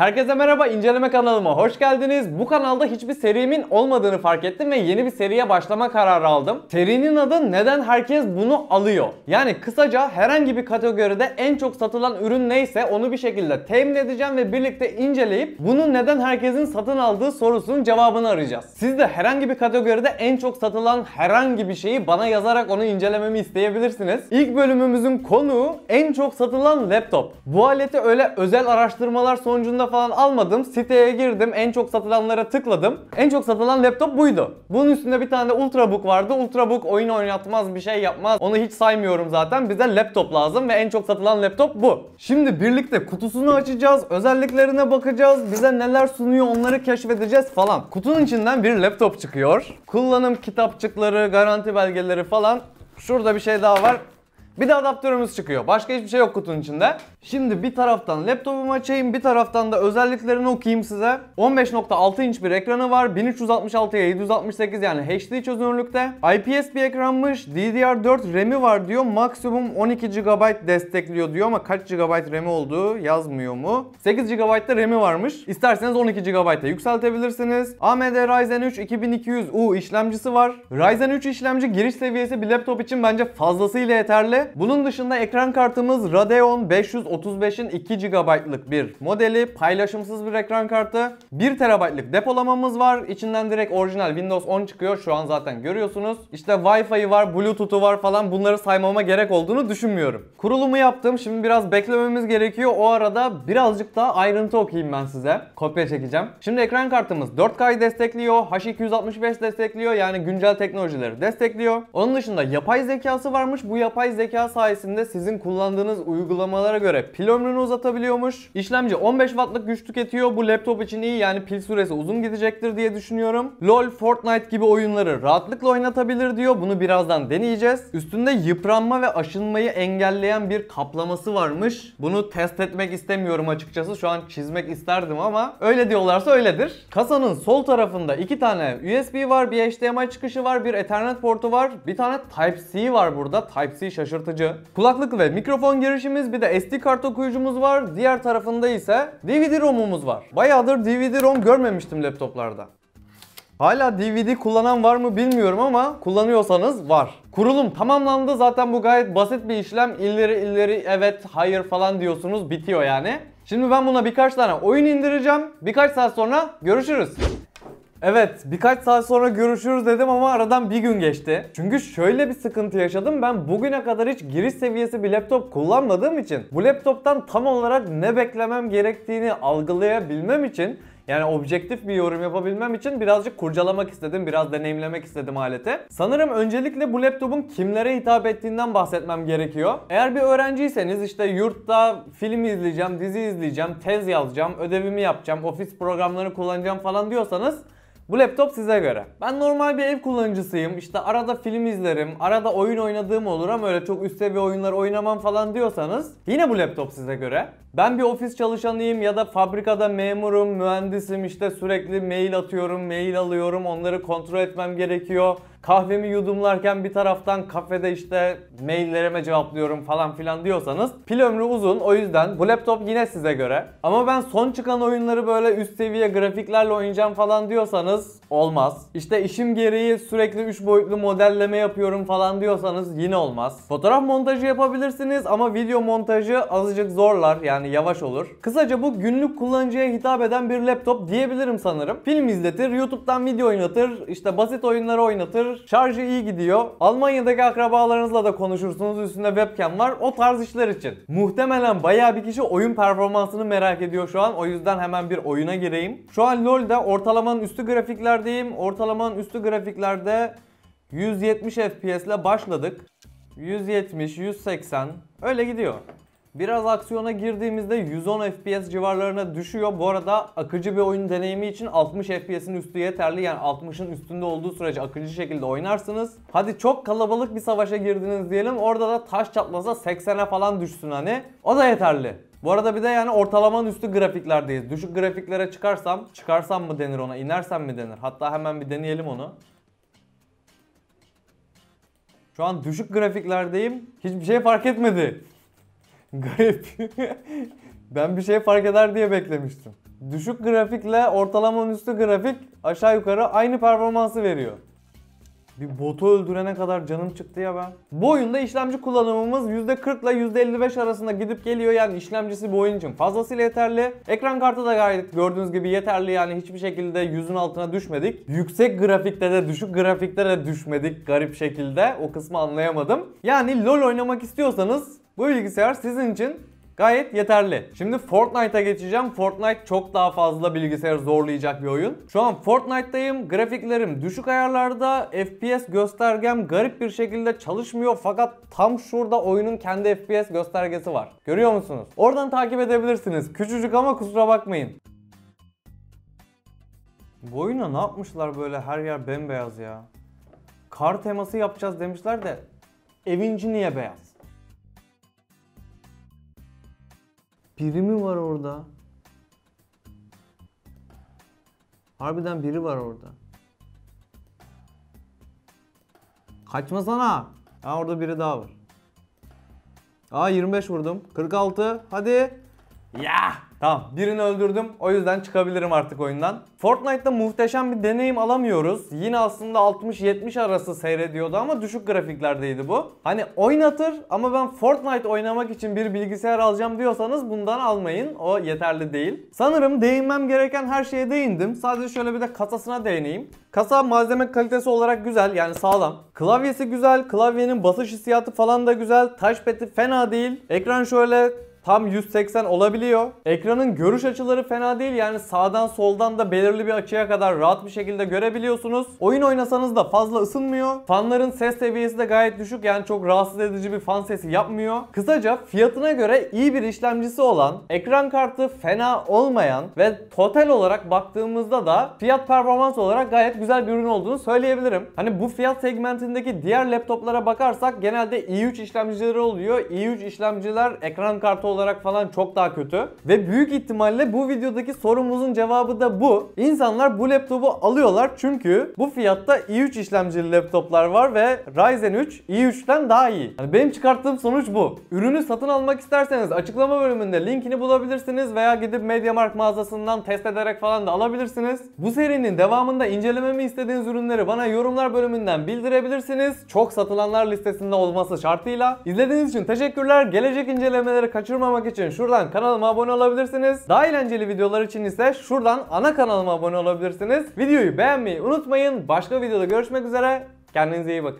Herkese merhaba, inceleme kanalıma hoş geldiniz. Bu kanalda hiçbir serimin olmadığını fark ettim ve yeni bir seriye başlama kararı aldım. Serinin adı neden herkes bunu alıyor? Yani kısaca herhangi bir kategoride en çok satılan ürün neyse onu bir şekilde temin edeceğim ve birlikte inceleyip bunun neden herkesin satın aldığı sorusunun cevabını arayacağız. Siz de herhangi bir kategoride en çok satılan herhangi bir şeyi bana yazarak onu incelememi isteyebilirsiniz. İlk bölümümüzün konuğu en çok satılan laptop. Bu aleti öyle özel araştırmalar sonucunda falan almadım. Siteye girdim. En çok satılanlara tıkladım. En çok satılan laptop buydu. Bunun üstünde bir tane de Ultrabook vardı. Ultrabook oyun oynatmaz bir şey yapmaz. Onu hiç saymıyorum zaten. Bize laptop lazım ve en çok satılan laptop bu. Şimdi birlikte kutusunu açacağız. Özelliklerine bakacağız. Bize neler sunuyor onları keşfedeceğiz falan. Kutunun içinden bir laptop çıkıyor. Kullanım kitapçıkları, garanti belgeleri falan. Şurada bir şey daha var. Bir de adaptörümüz çıkıyor. Başka hiçbir şey yok kutunun içinde. Şimdi bir taraftan laptopumu açayım, bir taraftan da özelliklerini okuyayım size. 15.6 inç bir ekranı var. 1366'ya 768 yani HD çözünürlükte. IPS bir ekranmış. DDR4 RAM'i var diyor. Maksimum 12 GB destekliyor diyor ama kaç GB RAM'i olduğu yazmıyor mu? 8 GB'da RAM'i varmış. İsterseniz 12 GB'da yükseltebilirsiniz. AMD Ryzen 3 2200U işlemcisi var. Ryzen 3 işlemci giriş seviyesi bir laptop için bence fazlasıyla yeterli. Bunun dışında ekran kartımız Radeon 535'in 2 GB'lık bir modeli. Paylaşımsız bir ekran kartı. 1 TB'lık depolamamız var. İçinden direkt orijinal Windows 10 çıkıyor. Şu an zaten görüyorsunuz. İşte Wi-Fi'yi var, Bluetooth'u var falan bunları saymama gerek olduğunu düşünmüyorum. Kurulumu yaptım. Şimdi biraz beklememiz gerekiyor. O arada birazcık daha ayrıntı okuyayım ben size. Kopya çekeceğim. Şimdi ekran kartımız 4K destekliyor. H265 destekliyor. Yani güncel teknolojileri destekliyor. Onun dışında yapay zekası varmış. Bu yapay zeka zeka sayesinde sizin kullandığınız uygulamalara göre pil ömrünü uzatabiliyormuş. İşlemci 15 wattlık güç tüketiyor. Bu laptop için iyi yani pil süresi uzun gidecektir diye düşünüyorum. LoL, Fortnite gibi oyunları rahatlıkla oynatabilir diyor. Bunu birazdan deneyeceğiz. Üstünde yıpranma ve aşınmayı engelleyen bir kaplaması varmış. Bunu test etmek istemiyorum açıkçası. Şu an çizmek isterdim ama öyle diyorlarsa öyledir. Kasanın sol tarafında iki tane USB var, bir HDMI çıkışı var, bir Ethernet portu var, bir tane Type-C var burada. Type-C şaşırtıcı yansıtıcı, kulaklık ve mikrofon girişimiz bir de SD kart okuyucumuz var. Diğer tarafında ise DVD-ROM'umuz var. Bayağıdır DVD-ROM görmemiştim laptoplarda. Hala DVD kullanan var mı bilmiyorum ama kullanıyorsanız var. Kurulum tamamlandı zaten bu gayet basit bir işlem. İlleri illeri evet hayır falan diyorsunuz bitiyor yani. Şimdi ben buna birkaç tane oyun indireceğim. Birkaç saat sonra görüşürüz. Evet birkaç saat sonra görüşürüz dedim ama aradan bir gün geçti. Çünkü şöyle bir sıkıntı yaşadım ben bugüne kadar hiç giriş seviyesi bir laptop kullanmadığım için bu laptoptan tam olarak ne beklemem gerektiğini algılayabilmem için yani objektif bir yorum yapabilmem için birazcık kurcalamak istedim, biraz deneyimlemek istedim aleti. Sanırım öncelikle bu laptopun kimlere hitap ettiğinden bahsetmem gerekiyor. Eğer bir öğrenciyseniz işte yurtta film izleyeceğim, dizi izleyeceğim, tez yazacağım, ödevimi yapacağım, ofis programlarını kullanacağım falan diyorsanız bu laptop size göre. Ben normal bir ev kullanıcısıyım. İşte arada film izlerim, arada oyun oynadığım olur ama öyle çok üst seviye oyunlar oynamam falan diyorsanız yine bu laptop size göre. Ben bir ofis çalışanıyım ya da fabrikada memurum, mühendisim işte sürekli mail atıyorum, mail alıyorum, onları kontrol etmem gerekiyor kahvemi yudumlarken bir taraftan kafede işte maillerime cevaplıyorum falan filan diyorsanız pil ömrü uzun o yüzden bu laptop yine size göre. Ama ben son çıkan oyunları böyle üst seviye grafiklerle oynayacağım falan diyorsanız olmaz. İşte işim gereği sürekli 3 boyutlu modelleme yapıyorum falan diyorsanız yine olmaz. Fotoğraf montajı yapabilirsiniz ama video montajı azıcık zorlar yani yavaş olur. Kısaca bu günlük kullanıcıya hitap eden bir laptop diyebilirim sanırım. Film izletir, YouTube'dan video oynatır, işte basit oyunları oynatır, çalışır. Şarjı iyi gidiyor. Almanya'daki akrabalarınızla da konuşursunuz. Üstünde webcam var. O tarz işler için. Muhtemelen baya bir kişi oyun performansını merak ediyor şu an. O yüzden hemen bir oyuna gireyim. Şu an LoL'de ortalamanın üstü grafiklerdeyim. Ortalamanın üstü grafiklerde 170 FPS ile başladık. 170, 180 öyle gidiyor. Biraz aksiyona girdiğimizde 110 FPS civarlarına düşüyor. Bu arada akıcı bir oyun deneyimi için 60 FPS'in üstü yeterli. Yani 60'ın üstünde olduğu sürece akıcı şekilde oynarsınız. Hadi çok kalabalık bir savaşa girdiniz diyelim. Orada da taş çatlasa 80'e falan düşsün hani. O da yeterli. Bu arada bir de yani ortalamanın üstü grafiklerdeyiz. Düşük grafiklere çıkarsam, çıkarsam mı denir ona, inersem mi denir? Hatta hemen bir deneyelim onu. Şu an düşük grafiklerdeyim. Hiçbir şey fark etmedi. Garip. ben bir şey fark eder diye beklemiştim. Düşük grafikle ortalamanın üstü grafik aşağı yukarı aynı performansı veriyor. Bir botu öldürene kadar canım çıktı ya ben. Bu oyunda işlemci kullanımımız %40 ile %55 arasında gidip geliyor. Yani işlemcisi bu oyun için fazlasıyla yeterli. Ekran kartı da gayet gördüğünüz gibi yeterli. Yani hiçbir şekilde yüzün altına düşmedik. Yüksek grafikte de düşük grafikte de düşmedik garip şekilde. O kısmı anlayamadım. Yani LoL oynamak istiyorsanız bu bilgisayar sizin için gayet yeterli. Şimdi Fortnite'a geçeceğim. Fortnite çok daha fazla bilgisayar zorlayacak bir oyun. Şu an Fortnite'dayım. Grafiklerim düşük ayarlarda. FPS göstergem garip bir şekilde çalışmıyor. Fakat tam şurada oyunun kendi FPS göstergesi var. Görüyor musunuz? Oradan takip edebilirsiniz. Küçücük ama kusura bakmayın. Bu oyuna ne yapmışlar böyle her yer bembeyaz ya. Kar teması yapacağız demişler de Evinci niye beyaz? Biri mi var orada? Harbiden biri var orada. sana! Ha orada biri daha var. Aa 25 vurdum. 46. Hadi. Ya. Tamam birini öldürdüm o yüzden çıkabilirim artık oyundan. Fortnite'da muhteşem bir deneyim alamıyoruz. Yine aslında 60-70 arası seyrediyordu ama düşük grafiklerdeydi bu. Hani oynatır ama ben Fortnite oynamak için bir bilgisayar alacağım diyorsanız bundan almayın. O yeterli değil. Sanırım değinmem gereken her şeye değindim. Sadece şöyle bir de kasasına değineyim. Kasa malzeme kalitesi olarak güzel yani sağlam. Klavyesi güzel, klavyenin basış hissiyatı falan da güzel. Touchpad'i fena değil. Ekran şöyle tam 180 olabiliyor. Ekranın görüş açıları fena değil yani sağdan soldan da belirli bir açıya kadar rahat bir şekilde görebiliyorsunuz. Oyun oynasanız da fazla ısınmıyor. Fanların ses seviyesi de gayet düşük yani çok rahatsız edici bir fan sesi yapmıyor. Kısaca fiyatına göre iyi bir işlemcisi olan, ekran kartı fena olmayan ve total olarak baktığımızda da fiyat performans olarak gayet güzel bir ürün olduğunu söyleyebilirim. Hani bu fiyat segmentindeki diğer laptoplara bakarsak genelde i3 işlemcileri oluyor. i3 işlemciler ekran kartı olarak falan çok daha kötü. Ve büyük ihtimalle bu videodaki sorumuzun cevabı da bu. İnsanlar bu laptopu alıyorlar çünkü bu fiyatta i3 işlemcili laptoplar var ve Ryzen 3 i3'ten daha iyi. Yani benim çıkarttığım sonuç bu. Ürünü satın almak isterseniz açıklama bölümünde linkini bulabilirsiniz veya gidip MediaMarkt mağazasından test ederek falan da alabilirsiniz. Bu serinin devamında incelememi istediğiniz ürünleri bana yorumlar bölümünden bildirebilirsiniz. Çok satılanlar listesinde olması şartıyla. İzlediğiniz için teşekkürler. Gelecek incelemeleri kaçırmayın kaçırmamak için şuradan kanalıma abone olabilirsiniz. Daha eğlenceli videolar için ise şuradan ana kanalıma abone olabilirsiniz. Videoyu beğenmeyi unutmayın. Başka videoda görüşmek üzere. Kendinize iyi bakın.